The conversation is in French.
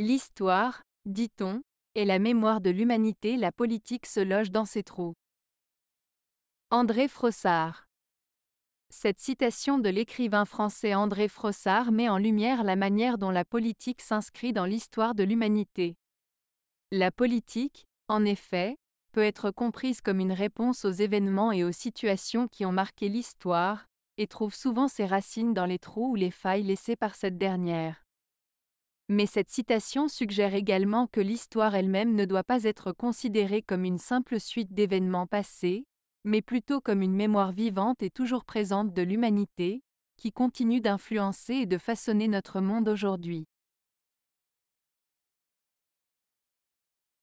L'histoire, dit-on, est la mémoire de l'humanité, la politique se loge dans ses trous. André Frossard cette citation de l'écrivain français André Frossard met en lumière la manière dont la politique s'inscrit dans l'histoire de l'humanité. La politique, en effet, peut être comprise comme une réponse aux événements et aux situations qui ont marqué l'histoire, et trouve souvent ses racines dans les trous ou les failles laissées par cette dernière. Mais cette citation suggère également que l'histoire elle-même ne doit pas être considérée comme une simple suite d'événements passés, mais plutôt comme une mémoire vivante et toujours présente de l'humanité, qui continue d'influencer et de façonner notre monde aujourd'hui.